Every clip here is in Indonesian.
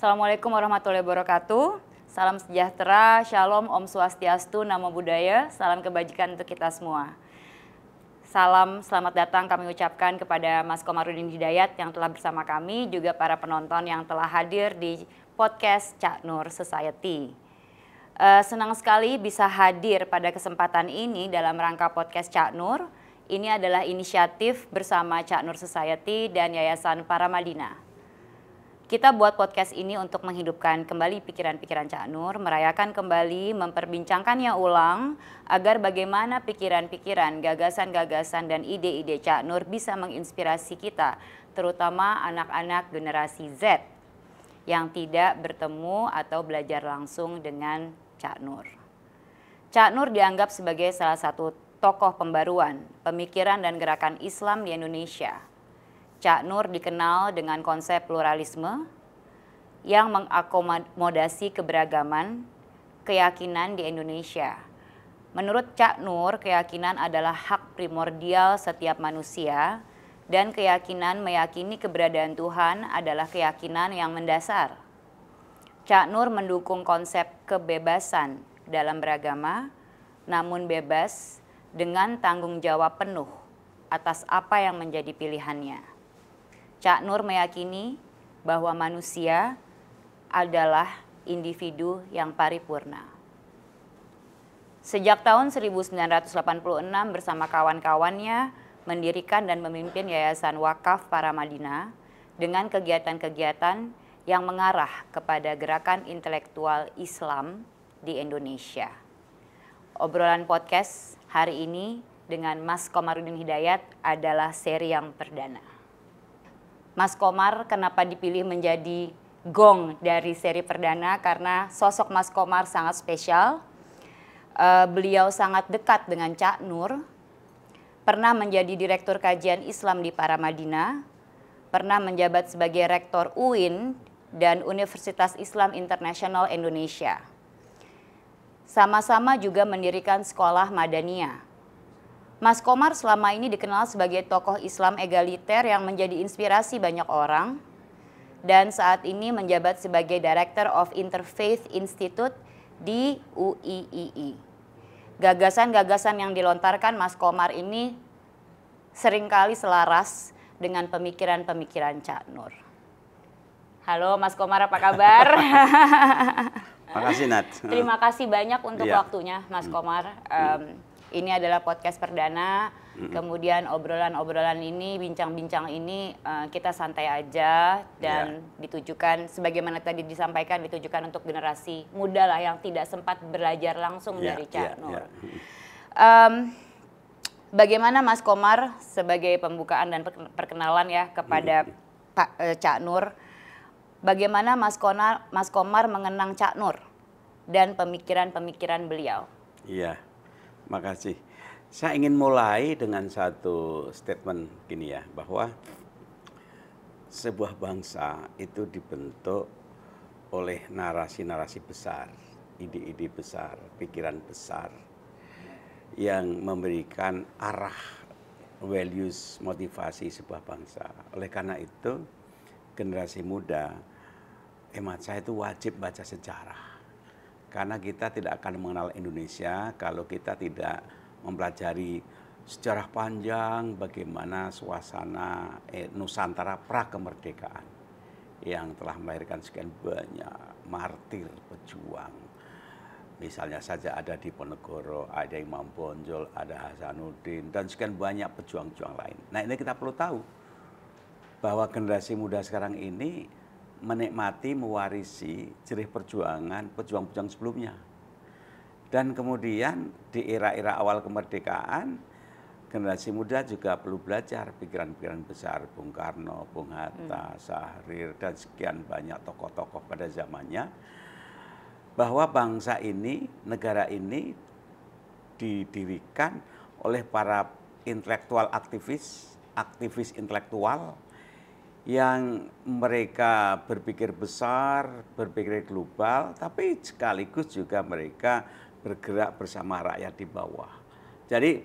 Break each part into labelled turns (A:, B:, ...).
A: Assalamualaikum warahmatullahi wabarakatuh. Salam sejahtera, shalom, om swastiastu, namo buddhaya, salam kebajikan untuk kita semua. Salam selamat datang kami ucapkan kepada Mas Komarudin Hidayat yang telah bersama kami, juga para penonton yang telah hadir di podcast Cak Nur Society. Uh, senang sekali bisa hadir pada kesempatan ini dalam rangka podcast Cak Nur. Ini adalah inisiatif bersama Cak Nur Society dan Yayasan Paramadina. Kita buat podcast ini untuk menghidupkan kembali pikiran-pikiran Cak Nur, merayakan kembali, memperbincangkannya ulang agar bagaimana pikiran-pikiran, gagasan-gagasan dan ide-ide Cak Nur bisa menginspirasi kita, terutama anak-anak generasi Z yang tidak bertemu atau belajar langsung dengan Cak Nur. Cak Nur dianggap sebagai salah satu tokoh pembaruan, pemikiran dan gerakan Islam di Indonesia Cak Nur dikenal dengan konsep pluralisme yang mengakomodasi keberagaman keyakinan di Indonesia. Menurut Cak Nur, keyakinan adalah hak primordial setiap manusia dan keyakinan meyakini keberadaan Tuhan adalah keyakinan yang mendasar. Cak Nur mendukung konsep kebebasan dalam beragama, namun bebas dengan tanggung jawab penuh atas apa yang menjadi pilihannya. Cak Nur meyakini bahwa manusia adalah individu yang paripurna. Sejak tahun 1986 bersama kawan-kawannya mendirikan dan memimpin Yayasan Wakaf Para Madinah dengan kegiatan-kegiatan yang mengarah kepada gerakan intelektual Islam di Indonesia. Obrolan podcast hari ini dengan Mas Komarudin Hidayat adalah seri yang perdana. Mas Komar kenapa dipilih menjadi gong dari seri perdana karena sosok Mas Komar sangat spesial. Uh, beliau sangat dekat dengan Cak Nur, pernah menjadi Direktur Kajian Islam di Paramadina, pernah menjabat sebagai Rektor UIN dan Universitas Islam Internasional Indonesia. Sama-sama juga mendirikan Sekolah Madania Mas Komar selama ini dikenal sebagai tokoh Islam egaliter yang menjadi inspirasi banyak orang dan saat ini menjabat sebagai Director of Interfaith Institute di UIII. Gagasan-gagasan yang dilontarkan Mas Komar ini seringkali selaras dengan pemikiran-pemikiran Cak Nur. Halo Mas Komar, apa kabar?
B: Makasih Nat. Terima
A: kasih banyak untuk ya. waktunya Mas hmm. Komar. Um, ini adalah podcast perdana. hmm Kemudian obrolan-obrolan ini, bincang-bincang ini uh, kita santai aja dan yeah. ditujukan sebagaimana tadi disampaikan ditujukan untuk generasi muda lah yang tidak sempat belajar langsung yeah, dari Cak yeah, Nur. Yeah. Iya. Um, bagaimana Mas Komar sebagai pembukaan dan perkenalan ya kepada hmm Pak uh, Cak Nur? Bagaimana Mas Komar, Mas Komar mengenang Cak Nur dan pemikiran-pemikiran beliau?
B: Iya. Yeah makasih. Saya ingin mulai dengan satu statement gini ya, bahwa sebuah bangsa itu dibentuk oleh narasi-narasi besar, ide-ide besar, pikiran besar yang memberikan arah values motivasi sebuah bangsa. Oleh karena itu, generasi muda, emat saya itu wajib baca sejarah karena kita tidak akan mengenal Indonesia kalau kita tidak mempelajari sejarah panjang bagaimana suasana eh, Nusantara prakemerdekaan yang telah melahirkan sekian banyak martir pejuang. Misalnya saja ada di Ponegoro, ada Imam Bonjol, ada Hasanuddin, dan sekian banyak pejuang-pejuang lain. Nah ini kita perlu tahu bahwa generasi muda sekarang ini menikmati, mewarisi jerih perjuangan pejuang-pejuang sebelumnya. Dan kemudian di era-era awal kemerdekaan, generasi muda juga perlu belajar pikiran-pikiran besar Bung Karno, Bung Hatta, hmm. Sahrir, dan sekian banyak tokoh-tokoh pada zamannya. Bahwa bangsa ini, negara ini didirikan oleh para intelektual aktivis, aktivis intelektual, yang mereka berpikir besar, berpikir global, tapi sekaligus juga mereka bergerak bersama rakyat di bawah. Jadi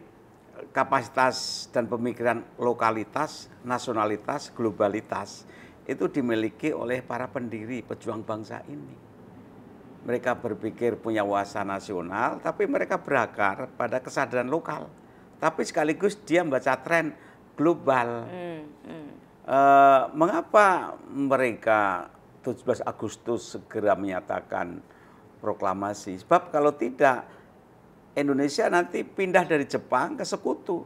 B: kapasitas dan pemikiran lokalitas, nasionalitas, globalitas itu dimiliki oleh para pendiri pejuang bangsa ini. Mereka berpikir punya wawasan nasional, tapi mereka berakar pada kesadaran lokal. Tapi sekaligus dia membaca tren global. Mm, mm Eh, mengapa mereka 17 Agustus segera menyatakan proklamasi? Sebab kalau tidak Indonesia nanti pindah dari Jepang ke Sekutu.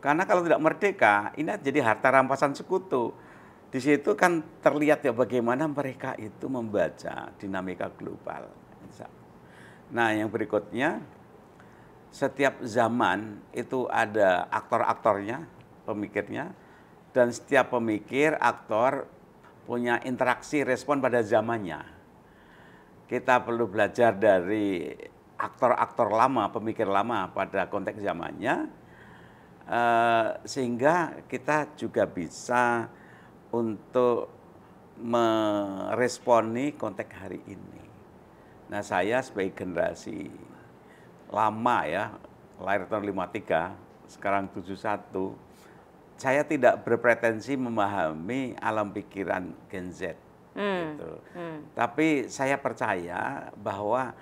B: Karena kalau tidak merdeka, ini jadi harta rampasan Sekutu. Di situ kan terlihat ya bagaimana mereka itu membaca dinamika global. Nah, yang berikutnya setiap zaman itu ada aktor-aktornya, pemikirnya, dan setiap pemikir, aktor punya interaksi respon pada zamannya. Kita perlu belajar dari aktor-aktor lama, pemikir lama pada konteks zamannya, eh, sehingga kita juga bisa untuk meresponi konteks hari ini. Nah saya sebagai generasi lama ya, lahir tahun 53, sekarang 71, saya tidak berpretensi memahami alam pikiran Gen Z. Hmm. Gitu. Hmm. Tapi saya percaya bahwa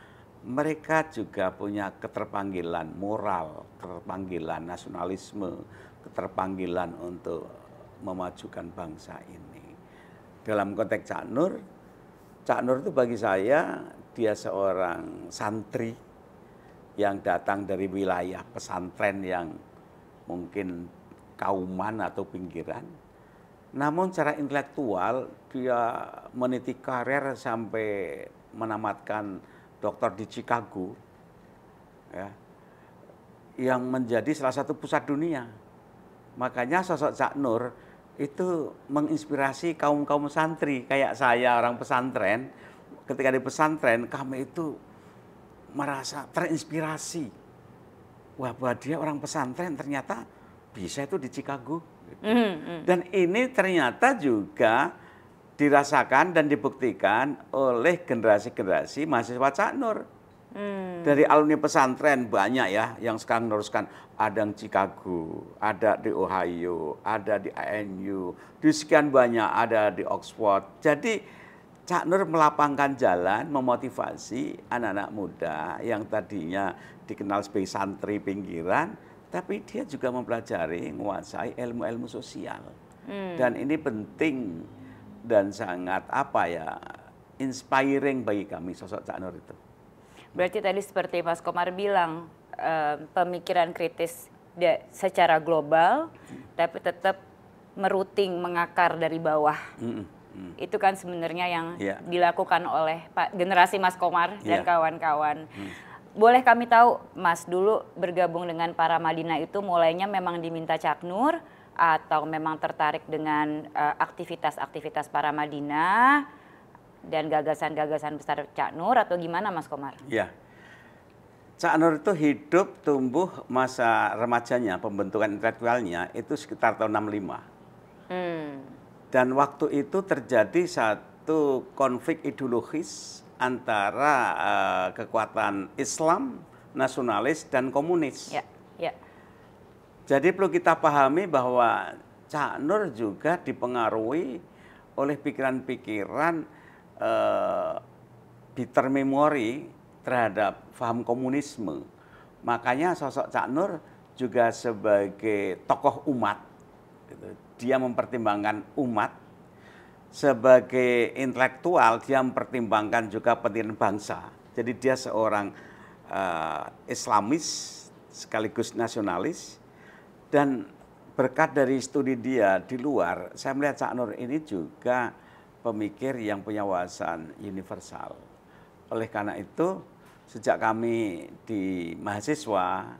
B: mereka juga punya keterpanggilan moral, keterpanggilan nasionalisme, keterpanggilan untuk memajukan bangsa ini. Dalam konteks Cak Nur, Cak Nur itu bagi saya dia seorang santri yang datang dari wilayah pesantren yang mungkin kauman atau pinggiran. Namun secara intelektual dia meniti karir sampai menamatkan doktor di Chicago. Ya, yang menjadi salah satu pusat dunia. Makanya sosok Cak Nur itu menginspirasi kaum-kaum santri kayak saya orang pesantren. Ketika di pesantren kami itu merasa terinspirasi. Wah, buat dia orang pesantren ternyata bisa itu di Chicago. Gitu. Mm -hmm. Dan ini ternyata juga dirasakan dan dibuktikan oleh generasi-generasi mahasiswa Cak Nur. Hmm. Dari alumni pesantren banyak ya yang sekarang meneruskan ada di Chicago, ada di Ohio, ada di ANU, di sekian banyak ada di Oxford. Jadi Cak Nur melapangkan jalan, memotivasi anak-anak muda yang tadinya dikenal sebagai santri pinggiran, tapi dia juga mempelajari, menguasai ilmu-ilmu sosial. Hmm. Dan ini penting dan sangat apa ya, inspiring bagi kami sosok Cak Nur itu.
A: Berarti tadi seperti Mas Komar bilang, eh, pemikiran kritis secara global, hmm. tapi tetap meruting, mengakar dari bawah. Hmm. Hmm. hmm. Itu kan sebenarnya yang yeah. dilakukan oleh generasi Mas Komar dan iya. kawan-kawan. Yeah. Hmm boleh kami tahu, Mas, dulu bergabung dengan para Madinah itu mulainya memang diminta Cak Nur atau memang tertarik dengan eh, aktivitas-aktivitas uh, para Madinah dan gagasan-gagasan besar Cak Nur atau gimana, Mas Komar?
B: Ya, Cak Nur itu hidup tumbuh masa remajanya, pembentukan intelektualnya itu sekitar tahun 65. Hmm. Dan waktu itu terjadi satu konflik ideologis antara uh, kekuatan Islam, nasionalis dan komunis.
A: Ya, ya.
B: Jadi perlu kita pahami bahwa Cak Nur juga dipengaruhi oleh pikiran-pikiran uh, bitter memory terhadap faham komunisme. Makanya sosok Cak Nur juga sebagai tokoh umat, gitu. dia mempertimbangkan umat sebagai intelektual dia mempertimbangkan juga pentingin bangsa. Jadi dia seorang uh, Islamis sekaligus nasionalis dan berkat dari studi dia di luar, saya melihat Cak Nur ini juga pemikir yang punya wawasan universal. Oleh karena itu, sejak kami di mahasiswa,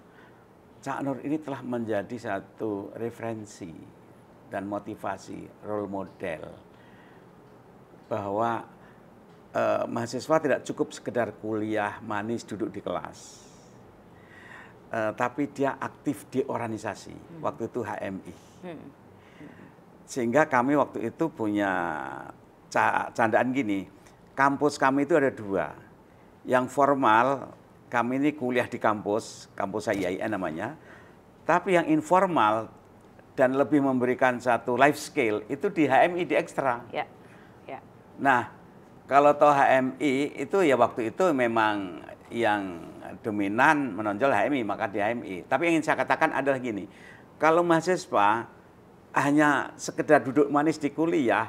B: Cak Nur ini telah menjadi satu referensi dan motivasi role model bahwa eh, mahasiswa tidak cukup sekedar kuliah manis duduk di kelas, Uh, tapi dia aktif di organisasi. Hmm. Waktu itu HMI. Hmm. Sehingga kami waktu itu punya ca candaan gini, kampus kami itu ada dua. Yang formal, kami ini kuliah di kampus, kampus saya IAIN namanya. Tapi yang informal dan lebih memberikan satu life skill itu di HMI di ekstra. Yeah. Nah, kalau toh HMI itu ya waktu itu memang yang dominan menonjol HMI, maka di HMI. Tapi yang ingin saya katakan adalah gini, kalau mahasiswa hanya sekedar duduk manis di kuliah,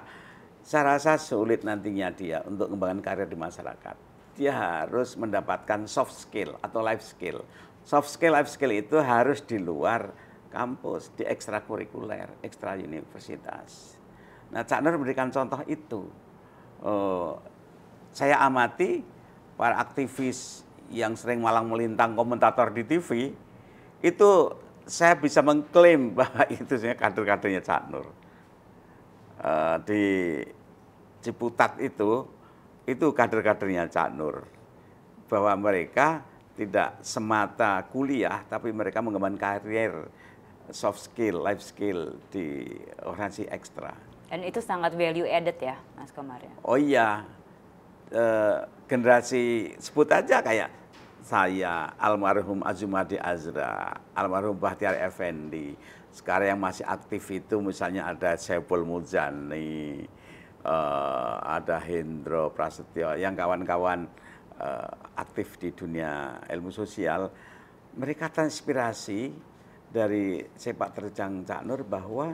B: saya rasa sulit nantinya dia untuk mengembangkan karir di masyarakat. Dia harus mendapatkan soft skill atau life skill. Soft skill, life skill itu harus di luar kampus, di ekstrakurikuler, ekstra universitas. Nah, Cak Nur memberikan contoh itu. Eh, saya amati para aktivis yang sering malang melintang komentator di TV itu saya bisa mengklaim bahwa itu sebenarnya kader-kadernya Cak Nur. Eh, di Ciputat itu, itu kader-kadernya Cak Nur. Bahwa mereka tidak semata kuliah, tapi mereka mengembangkan karir, soft skill, life skill di Orasi ekstra.
A: Dan itu sangat value added ya, Mas Komar. Ya?
B: Oh iya, e, generasi sebut aja kayak saya, almarhum Azumadi Azra, almarhum Bahtiar Effendi. Sekarang yang masih aktif itu misalnya ada Sebul Muzani, e, ada Hendro Prasetyo, yang kawan-kawan e, aktif di dunia ilmu sosial. Mereka transpirasi dari sepak terjang Cak Nur bahwa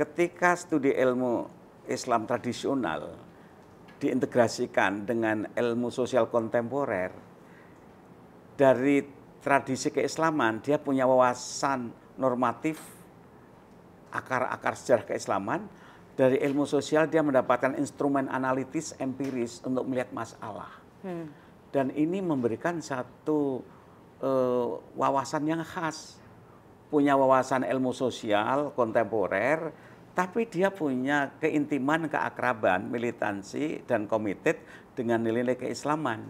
B: ketika studi ilmu Islam tradisional diintegrasikan dengan ilmu sosial kontemporer dari tradisi keislaman dia punya wawasan normatif akar-akar sejarah keislaman dari ilmu sosial dia mendapatkan instrumen analitis empiris untuk melihat masalah hmm. dan ini memberikan satu uh, wawasan yang khas punya wawasan ilmu sosial kontemporer tapi dia punya keintiman, keakraban, militansi dan komited dengan nilai-nilai keislaman.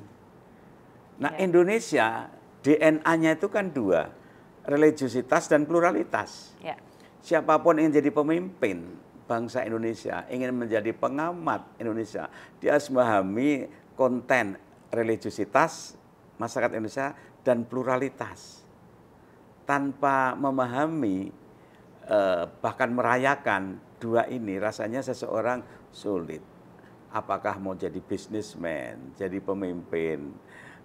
B: Nah, ya. Indonesia DNA-nya itu kan dua, religiositas dan pluralitas. Ya. Siapapun ingin jadi pemimpin bangsa Indonesia, ingin menjadi pengamat Indonesia, dia harus memahami konten religiositas masyarakat Indonesia dan pluralitas. Tanpa memahami Eh, bahkan merayakan dua ini rasanya seseorang sulit. Apakah mau jadi bisnismen, jadi pemimpin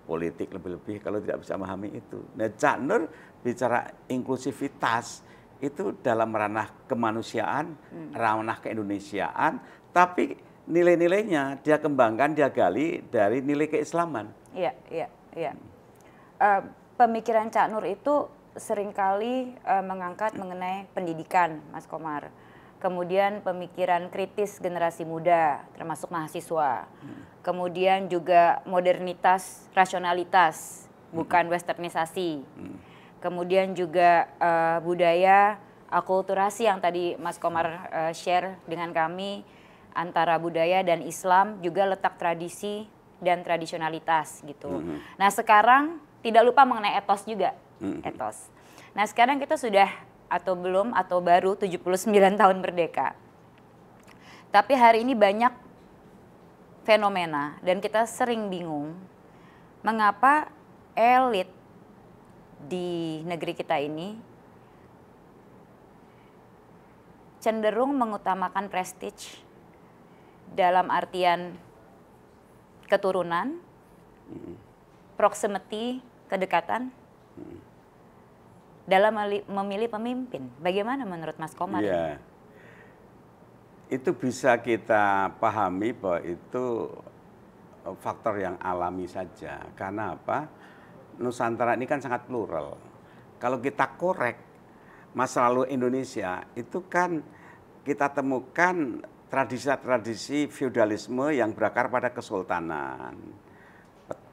B: politik lebih-lebih kalau tidak bisa memahami itu. Nah, Cak Nur bicara inklusivitas itu dalam ranah kemanusiaan, hmm. ranah keindonesiaan, tapi nilai-nilainya dia kembangkan, dia gali dari nilai keislaman.
A: Iya, iya, iya. Uh, pemikiran Cak Nur itu seringkali uh, mengangkat mengenai pendidikan, Mas Komar. Kemudian pemikiran kritis generasi muda, termasuk mahasiswa. Hmm. Kemudian juga modernitas, rasionalitas, hmm. bukan westernisasi. Hmm. Kemudian juga uh, budaya akulturasi yang tadi Mas Komar uh, share dengan kami antara budaya dan Islam juga letak tradisi dan tradisionalitas gitu. Nah sekarang tidak lupa mengenai etos juga -hmm. etos. Nah sekarang kita sudah atau belum atau baru 79 tahun merdeka. Tapi hari ini banyak fenomena dan kita sering bingung mengapa elit di negeri kita ini cenderung mengutamakan prestige dalam artian keturunan, proximity, kedekatan, dalam memilih pemimpin. Bagaimana menurut Mas Komar? Iya,
B: Itu bisa kita pahami bahwa itu e, faktor yang alami saja. Karena apa? Nusantara ini kan sangat plural. Kalau kita korek masa lalu Indonesia itu kan kita temukan tradisi-tradisi feudalisme yang berakar pada kesultanan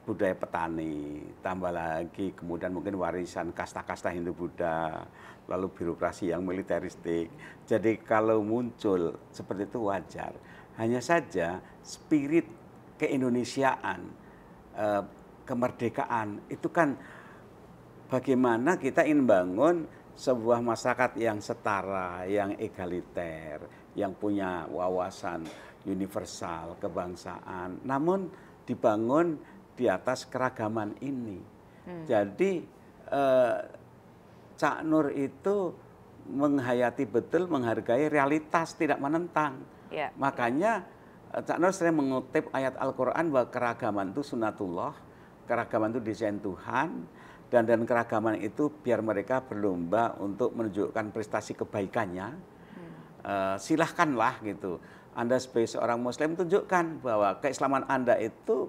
B: budaya petani, tambah lagi kemudian mungkin warisan kasta-kasta Hindu-Buddha, lalu birokrasi yang militeristik. Jadi kalau muncul seperti itu wajar. Hanya saja spirit keindonesiaan, eh, kemerdekaan itu kan bagaimana kita ingin bangun sebuah masyarakat yang setara, yang egaliter, yang punya wawasan universal kebangsaan. Namun dibangun di atas keragaman ini. Hmm. Jadi eh, Cak Nur itu menghayati betul, menghargai realitas, tidak menentang. Yeah. Makanya eh, Cak Nur sering mengutip ayat Al-Quran bahwa keragaman itu sunatullah, keragaman itu desain Tuhan, dan dan keragaman itu biar mereka berlomba untuk menunjukkan prestasi kebaikannya. Hmm. Eh, silahkanlah gitu. Anda sebagai seorang Muslim tunjukkan bahwa keislaman Anda itu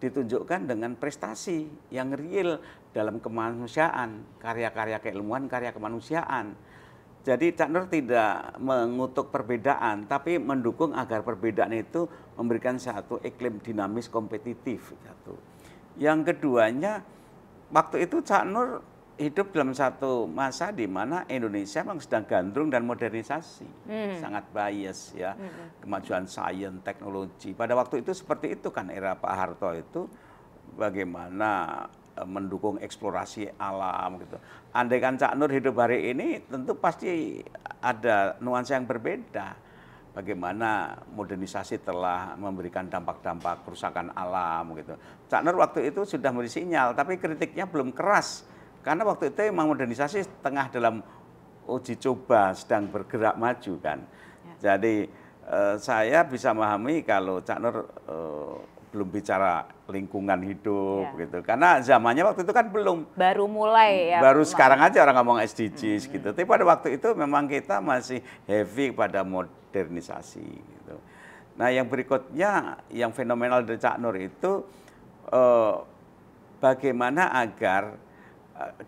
B: ditunjukkan dengan prestasi yang real dalam kemanusiaan, karya-karya keilmuan, karya kemanusiaan. Jadi Cak Nur tidak mengutuk perbedaan, tapi mendukung agar perbedaan itu memberikan satu iklim dinamis kompetitif. Yang keduanya, waktu itu Cak Nur hidup dalam satu masa di mana Indonesia memang sedang gandrung dan modernisasi, hmm. sangat bias ya, hmm. kemajuan sains, teknologi. Pada waktu itu seperti itu kan era Pak Harto itu bagaimana e, mendukung eksplorasi alam gitu. Andai kan Cak Nur hidup hari ini tentu pasti ada nuansa yang berbeda. Bagaimana modernisasi telah memberikan dampak-dampak kerusakan alam gitu. Cak Nur waktu itu sudah memberi sinyal tapi kritiknya belum keras karena waktu itu memang modernisasi tengah dalam uji coba sedang bergerak maju kan. Ya. Jadi eh, saya bisa memahami kalau Cak Nur eh, belum bicara lingkungan hidup ya. gitu. Karena zamannya waktu itu kan belum.
A: Baru mulai ya. Baru mulai.
B: sekarang aja orang ngomong SDGs hmm, hmm. gitu. Tapi pada waktu itu memang kita masih heavy pada modernisasi gitu. Nah yang berikutnya yang fenomenal dari Cak Nur itu eh, bagaimana agar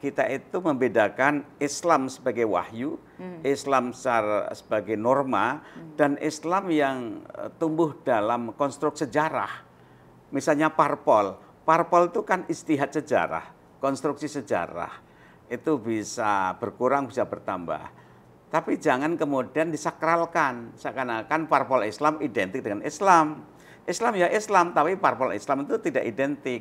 B: kita itu membedakan Islam sebagai wahyu, hmm. Islam secara, sebagai norma, hmm. dan Islam yang e, tumbuh dalam konstruk sejarah. Misalnya parpol, parpol itu kan istihad sejarah, konstruksi sejarah. Itu bisa berkurang, bisa bertambah. Tapi jangan kemudian disakralkan, seakan-akan parpol Islam identik dengan Islam. Islam ya Islam, tapi parpol Islam itu tidak identik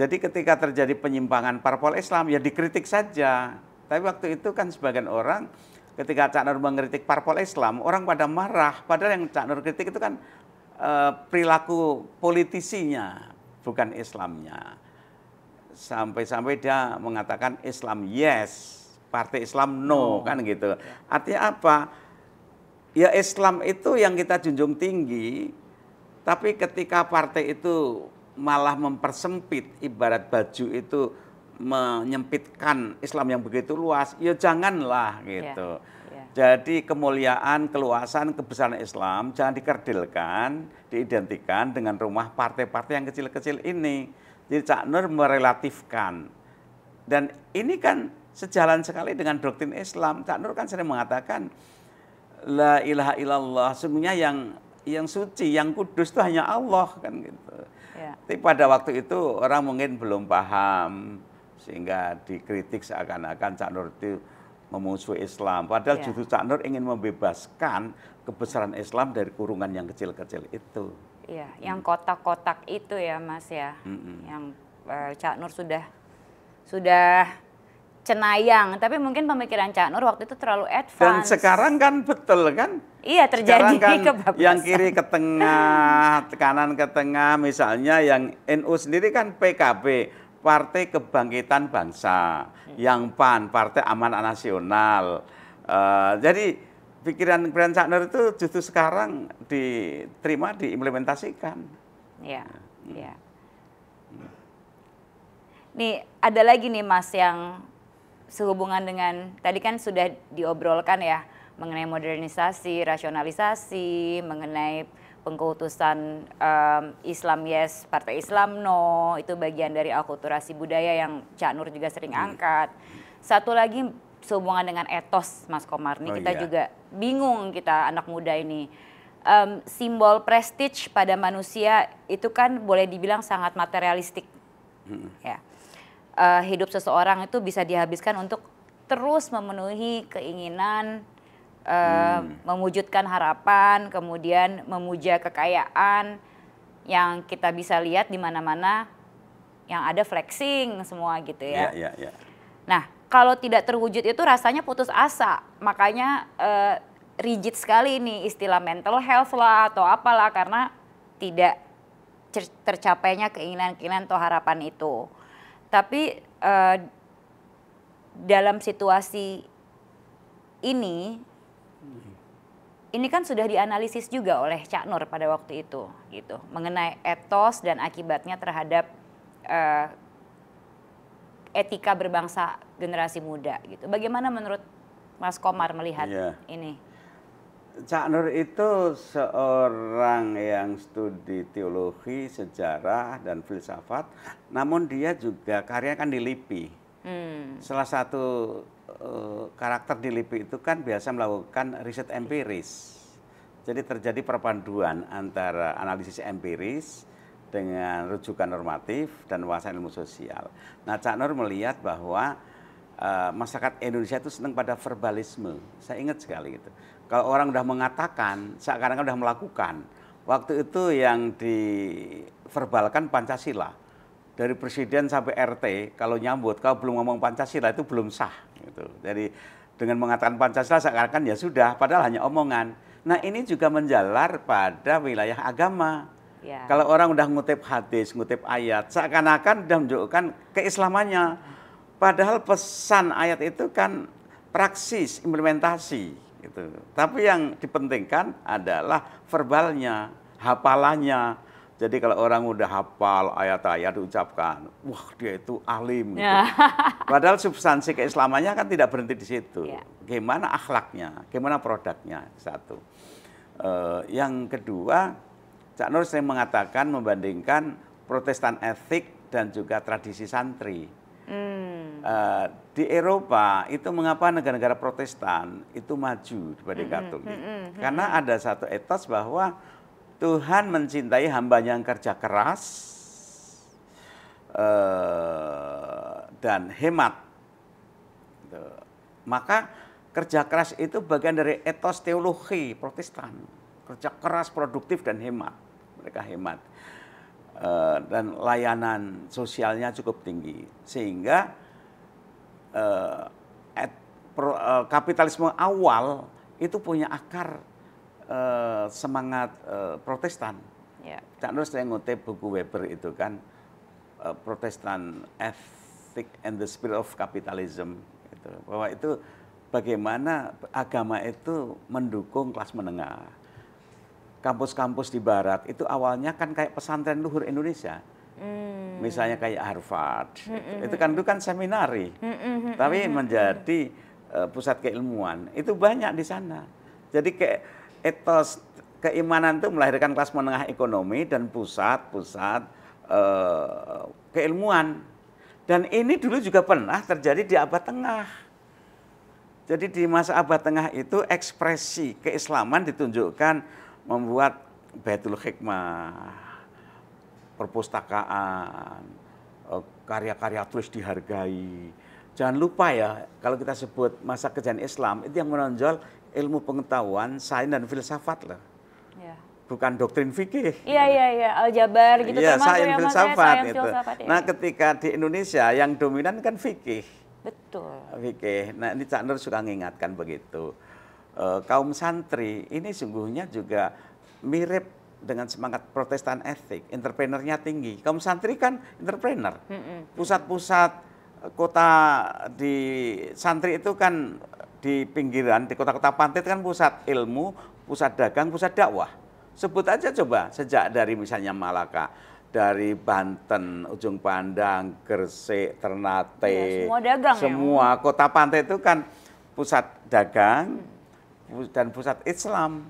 B: jadi ketika terjadi penyimpangan parpol Islam ya dikritik saja. Tapi waktu itu kan sebagian orang ketika Cak Nur mengkritik parpol Islam, orang pada marah. Padahal yang Cak Nur kritik itu kan e, perilaku politisinya, bukan Islamnya. Sampai-sampai dia mengatakan Islam yes, partai Islam no, oh. kan gitu. Artinya apa? Ya Islam itu yang kita junjung tinggi, tapi ketika partai itu malah mempersempit ibarat baju itu menyempitkan Islam yang begitu luas, ya janganlah ya, gitu. Yeah. Jadi kemuliaan, keluasan, kebesaran Islam jangan dikerdilkan, diidentikan dengan rumah partai-partai yang kecil-kecil ini. Jadi Cak Nur merelatifkan. Dan ini kan sejalan sekali dengan doktrin Islam. Cak Nur kan sering mengatakan, La ilaha illallah, sungguhnya yang yang suci, yang kudus itu hanya Allah kan gitu. Yeah. Tapi pada waktu itu orang mungkin belum paham sehingga dikritik seakan-akan Cak Nur itu memusuhi Islam. Padahal yeah. justru Cak Nur ingin membebaskan kebesaran Islam dari kurungan yang kecil-kecil itu.
A: Iya, hmm. yang kotak-kotak itu ya Mas ya, hmm. hmm. yang uh, Cak Nur sudah sudah cenayang, tapi mungkin pemikiran Cak Nur waktu itu terlalu advance. Dan
B: sekarang kan betul kan?
A: Iya terjadi sekarang
B: kan yang kiri ke tengah, kanan ke tengah, misalnya yang NU sendiri kan PKB, Partai Kebangkitan Bangsa, yang PAN, Partai Amanat Nasional. Uh, jadi pikiran-pikiran Cak Nur itu justru sekarang diterima, diimplementasikan.
A: Iya, hmm. iya. Nih ada lagi nih Mas yang sehubungan dengan tadi kan sudah diobrolkan ya mengenai modernisasi, rasionalisasi, mengenai pengkultusan um, Islam Yes, Partai Islam No, itu bagian dari akulturasi budaya yang Cak Nur juga sering hmm. angkat. Satu lagi sehubungan dengan etos Mas Komar nih oh, kita iya. juga bingung kita anak muda ini. Um, simbol prestige pada manusia itu kan boleh dibilang sangat materialistik. Hmm. Ya uh, hidup seseorang itu bisa dihabiskan untuk terus memenuhi keinginan uh, hmm. mewujudkan harapan kemudian memuja kekayaan yang kita bisa lihat di mana-mana yang ada flexing semua gitu ya. Yeah, yeah, yeah. Nah, kalau tidak terwujud itu rasanya putus asa. Makanya uh, rigid sekali ini istilah mental health lah atau apalah karena tidak tercapainya keinginan-keinginan atau harapan itu. Tapi uh, dalam situasi ini, ini kan sudah dianalisis juga oleh Cak Nur pada waktu itu, gitu, mengenai etos dan akibatnya terhadap uh, etika berbangsa generasi muda, gitu. Bagaimana menurut Mas Komar melihat yeah. ini?
B: Cak Nur itu seorang yang studi teologi, sejarah, dan filsafat. Namun dia juga karya kan di LIPI. Hmm. Salah satu uh, karakter di LIPI itu kan biasa melakukan riset empiris. Jadi terjadi perpaduan antara analisis empiris dengan rujukan normatif dan wawasan ilmu sosial. Nah, Cak Nur melihat bahwa uh, masyarakat Indonesia itu senang pada verbalisme. Saya ingat sekali itu kalau orang sudah mengatakan, seakan-akan sudah melakukan. Waktu itu yang diverbalkan Pancasila. Dari presiden sampai RT, kalau nyambut, kalau belum ngomong Pancasila itu belum sah. Gitu. Jadi dengan mengatakan Pancasila seakan-akan ya sudah, padahal hanya omongan. Nah ini juga menjalar pada wilayah agama. Ya. Kalau orang sudah ngutip hadis, ngutip ayat, seakan-akan sudah menunjukkan keislamannya. Hmm. Padahal pesan ayat itu kan praksis, implementasi. Gitu. Tapi yang dipentingkan adalah verbalnya, hafalannya. Jadi kalau orang udah hafal ayat-ayat diucapkan, wah dia itu alim. Ya.
A: Gitu.
B: Padahal substansi keislamannya kan tidak berhenti di situ. Yeah. Gimana akhlaknya, gimana produknya satu. Uh, yang kedua, Cak Nur saya mengatakan membandingkan Protestan etik dan juga tradisi santri. Hmm. Eh, di Eropa itu mengapa negara-negara Protestan itu maju dibanding mm Katolik? Mm -hmm. Karena ada satu etos bahwa Tuhan mencintai hamba yang kerja keras uh, dan hemat. Gitu. Maka kerja keras itu bagian dari etos teologi Protestan. Kerja keras, produktif dan hemat. Mereka hemat. Eh, dan layanan sosialnya cukup tinggi. Sehingga eh, et, pro, eh, kapitalisme awal itu punya akar eh, semangat eh, Protestan. Yeah. Tak terus saya ngutip buku Weber itu kan eh, Protestan Ethic and the Spirit of Capitalism itu bahwa itu bagaimana agama itu mendukung kelas menengah. Kampus-kampus di barat itu awalnya kan kayak pesantren luhur Indonesia. Hmm. Misalnya kayak Harvard, hmm, itu kan itu kan seminari, hmm, tapi hmm, menjadi uh, pusat keilmuan. Itu banyak di sana. Jadi ke etos keimanan itu melahirkan kelas menengah ekonomi dan pusat-pusat uh, eh, keilmuan. Dan ini dulu juga pernah terjadi di abad tengah. Jadi di masa abad tengah itu ekspresi keislaman ditunjukkan membuat betul Hikmah, perpustakaan, eh, karya-karya tulis dihargai. Jangan lupa ya, kalau kita sebut masa kejadian Islam, itu yang menonjol ilmu pengetahuan, sains dan filsafat lah. Ya. Bukan doktrin fikih.
A: Iya, iya, iya. Aljabar gitu. Iya, sains ya, ya, filsafat, itu. filsafat ya. Nah,
B: ketika di Indonesia yang dominan kan fikih. Betul. Fikih. Nah, ini Cak Nur suka mengingatkan begitu. Eh, kaum santri ini sungguhnya juga mirip dengan semangat protestan etik, entrepreneurnya tinggi. Kaum santri kan entrepreneur. Pusat-pusat eh, kota di santri itu kan di pinggiran, di kota-kota pantai kan pusat ilmu, pusat dagang, pusat dakwah. Sebut aja coba sejak dari misalnya Malaka, dari Banten, Ujung Pandang, Gresik, Ternate. Iya, ya, semua dagang Semua ya. kota pantai itu kan pusat dagang mm. dan pusat Islam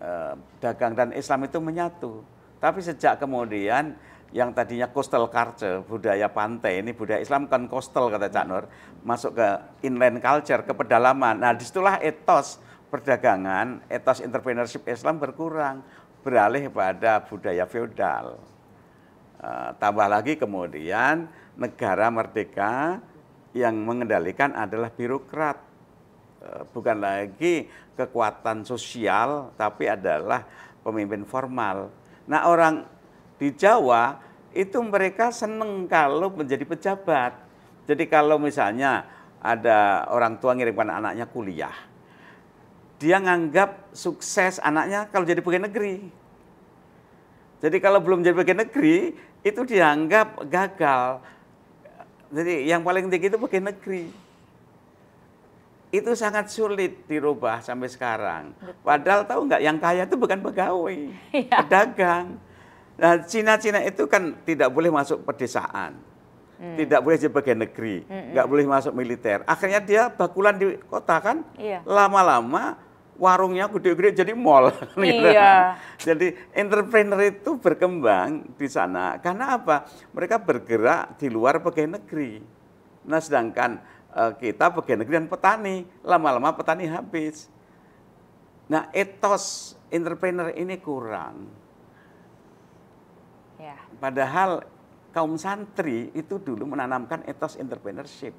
B: Eh, dagang dan Islam itu menyatu. Tapi sejak kemudian yang tadinya coastal culture, budaya pantai, ini budaya Islam kan coastal kata Cak Nur, masuk ke inland culture, ke pedalaman. Nah disitulah etos perdagangan, etos entrepreneurship Islam berkurang, beralih pada budaya feodal. Uh, tambah lagi kemudian negara merdeka yang mengendalikan adalah birokrat Eh, bukan lagi kekuatan sosial tapi adalah pemimpin formal. Nah, orang di Jawa itu mereka seneng kalau menjadi pejabat. Jadi kalau misalnya ada orang tua ngirimkan anaknya kuliah, dia nganggap sukses anaknya kalau jadi pegawai negeri. Jadi kalau belum jadi pegawai negeri, itu dianggap gagal. Jadi yang paling tinggi itu pegawai negeri itu sangat sulit dirubah sampai sekarang. Padahal tahu nggak yang kaya itu bukan pegawai, ya. pedagang. Nah, Cina-Cina itu kan tidak boleh masuk pedesaan, hmm. tidak boleh jadi bagian negeri, hmm. nggak boleh masuk militer. Akhirnya dia bakulan di kota kan, lama iya. lama-lama warungnya gede-gede jadi mall. Gitu. Iya. jadi entrepreneur itu berkembang di sana. Karena apa? Mereka bergerak di luar pegawai negeri. Nah, sedangkan Eh, kita pegawai negeri dan petani. Lama-lama petani habis. Nah, etos entrepreneur ini kurang. Ya. Padahal kaum santri itu dulu menanamkan etos entrepreneurship.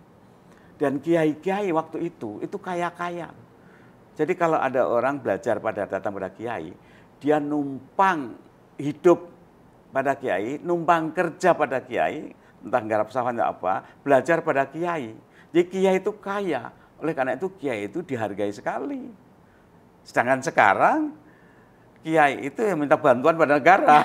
B: Dan kiai-kiai waktu itu, itu kaya-kaya. Jadi kalau ada orang belajar pada datang pada kiai, dia numpang hidup pada kiai, numpang kerja pada kiai, entah garap sawah apa, belajar pada kiai. Jadi kiai itu kaya. Oleh karena itu kiai itu dihargai sekali. Sedangkan sekarang kiai itu yang minta bantuan pada negara.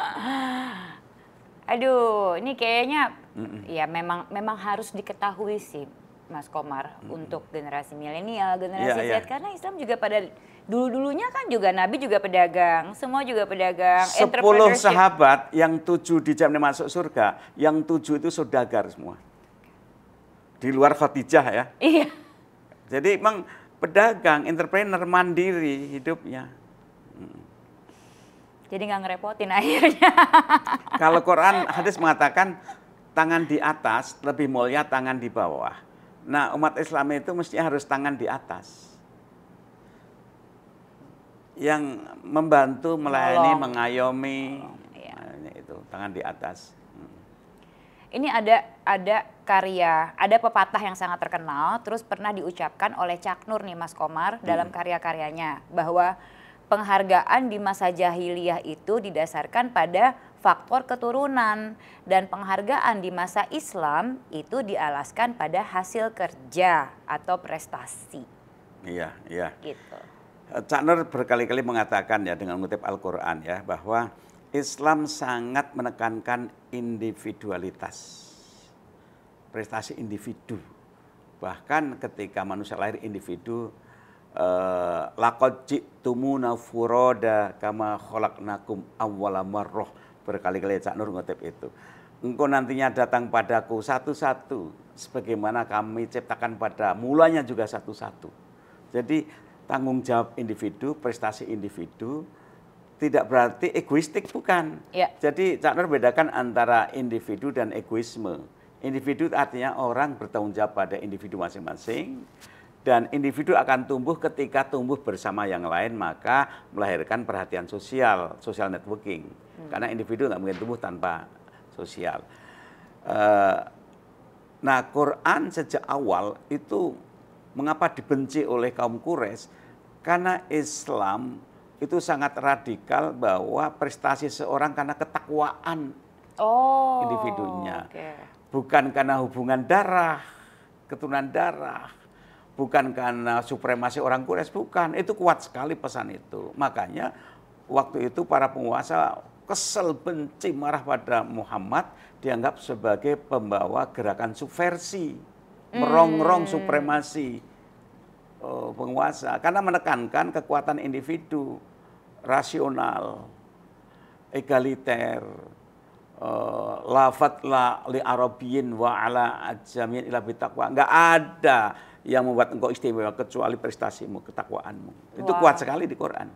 A: Aduh, ini kayaknya ya memang memang harus diketahui sih Mas Komar mm -mm. untuk generasi milenial, iya, generasi yeah, Z yeah. karena Islam juga pada dulu-dulunya kan juga Nabi juga pedagang, semua juga pedagang. Sepuluh
B: sahabat yang tujuh dijamin masuk surga, yang tujuh itu saudagar semua di luar Khadijah ya. Iya. Jadi memang pedagang, entrepreneur mandiri hidupnya.
A: Jadi nggak ngerepotin akhirnya.
B: Kalau Quran hadis mengatakan tangan di atas lebih mulia tangan di bawah. Nah umat Islam itu mestinya harus tangan di atas. Yang membantu melayani, Tolong. mengayomi, Tolong, Ya. Nah, itu tangan di atas
A: ini ada ada karya, ada pepatah yang sangat terkenal, terus pernah diucapkan oleh Cak Nur nih Mas Komar hmm. dalam karya-karyanya bahwa penghargaan di masa jahiliyah itu didasarkan pada faktor keturunan dan penghargaan di masa Islam itu dialaskan pada hasil kerja atau prestasi.
B: Iya, iya. Gitu. Cak Nur berkali-kali mengatakan ya dengan mengutip Al-Qur'an ya bahwa Islam sangat menekankan individualitas. Prestasi individu. Bahkan ketika manusia lahir individu, eh, lakocik tumuna furoda kama kholaknakum awwala Berkali-kali Cak Nur ngotip itu. Engkau nantinya datang padaku satu-satu sebagaimana kami ciptakan pada mulanya juga satu-satu. Jadi tanggung jawab individu, prestasi individu, tidak berarti egoistik bukan. Ya. Jadi Cak Nur bedakan antara individu dan egoisme. Individu artinya orang bertanggung jawab pada individu masing-masing dan individu akan tumbuh ketika tumbuh bersama yang lain maka melahirkan perhatian sosial, social networking. Hmm. Karena individu nggak mungkin tumbuh tanpa sosial. Eh, nah Quran sejak awal itu mengapa dibenci oleh kaum Quraisy karena Islam itu sangat radikal bahwa prestasi seorang karena ketakwaan
A: oh,
B: individunya, okay. bukan karena hubungan darah, keturunan darah, bukan karena supremasi orang kures, bukan. Itu kuat sekali pesan itu. Makanya waktu itu para penguasa kesel benci marah pada Muhammad dianggap sebagai pembawa gerakan subversi, hmm. merongrong supremasi eh, penguasa karena menekankan kekuatan individu rasional, egaliter, eh, lafat la li arabiyin wa ala ajamin ila bitaqwa. Enggak ada yang membuat engkau istimewa kecuali prestasimu, ketakwaanmu. Wow. Itu kuat sekali di Quran.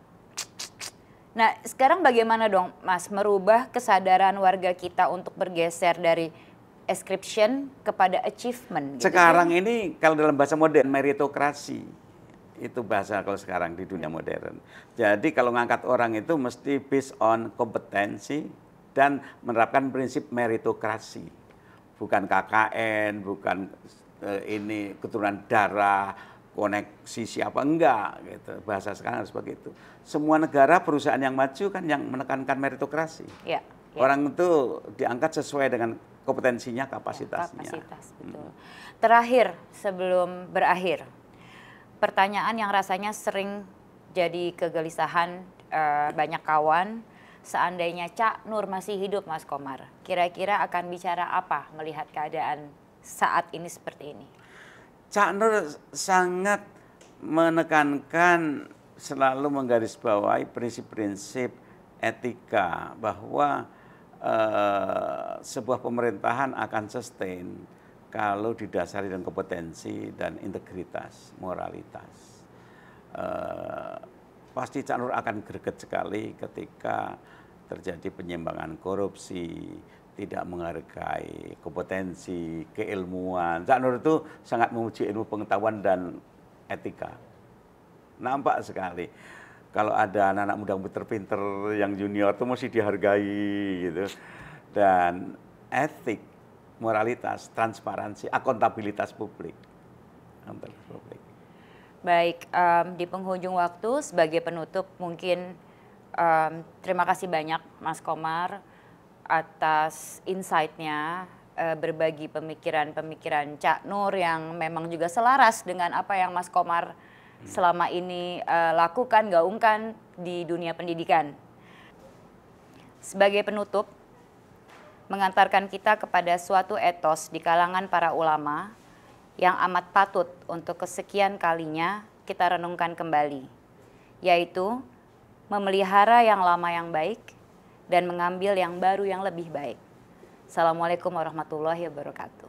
A: Nah, sekarang bagaimana dong Mas merubah kesadaran warga kita untuk bergeser dari description kepada achievement? Gitu kan? sekarang kan?
B: ini kalau dalam bahasa modern meritokrasi itu bahasa kalau sekarang di dunia modern. Jadi kalau ngangkat orang itu mesti based on kompetensi dan menerapkan prinsip meritokrasi. Bukan KKN, bukan eh, ini keturunan darah, koneksi siapa enggak gitu. Bahasa sekarang harus begitu. Semua negara perusahaan yang maju kan yang menekankan meritokrasi.
A: Ya, ya. Orang
B: itu diangkat sesuai dengan kompetensinya, kapasitasnya. Kapasitas, betul. Hmm.
A: Terakhir sebelum berakhir pertanyaan yang rasanya sering jadi kegelisahan uh, banyak kawan. Seandainya Cak Nur masih hidup, Mas Komar, kira-kira akan bicara apa melihat keadaan saat ini seperti ini?
B: Cak Nur sangat menekankan selalu menggarisbawahi prinsip-prinsip etika bahwa uh, sebuah pemerintahan akan sustain kalau didasari dengan kompetensi dan integritas, moralitas. Eh, pasti Cak Nur akan greget sekali ketika terjadi penyimpangan korupsi, tidak menghargai kompetensi, keilmuan. Cak Nur itu sangat memuji ilmu pengetahuan dan etika. Nampak sekali. Kalau ada anak-anak muda pinter terpinter, yang junior itu mesti dihargai gitu. Dan etik moralitas, transparansi, akuntabilitas publik. Akuntabilitas publik.
A: Baik, um, di penghujung waktu sebagai penutup mungkin um, terima kasih banyak Mas Komar atas insight-nya, e, berbagi pemikiran-pemikiran Cak Nur yang memang juga selaras dengan apa yang Mas Komar hmm. selama ini uh, lakukan, gaungkan di dunia pendidikan. Sebagai penutup, mengantarkan kita kepada suatu etos di kalangan para ulama yang amat patut untuk kesekian kalinya kita renungkan kembali, yaitu memelihara yang lama yang baik dan mengambil yang baru yang lebih baik. Assalamualaikum warahmatullahi wabarakatuh.